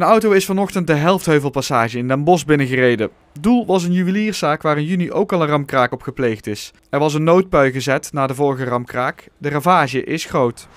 Een auto is vanochtend de Helftheuvelpassage in Den Bosch binnengereden. Doel was een juwelierszaak waar in juni ook al een ramkraak op gepleegd is. Er was een noodpui gezet na de vorige ramkraak. De ravage is groot.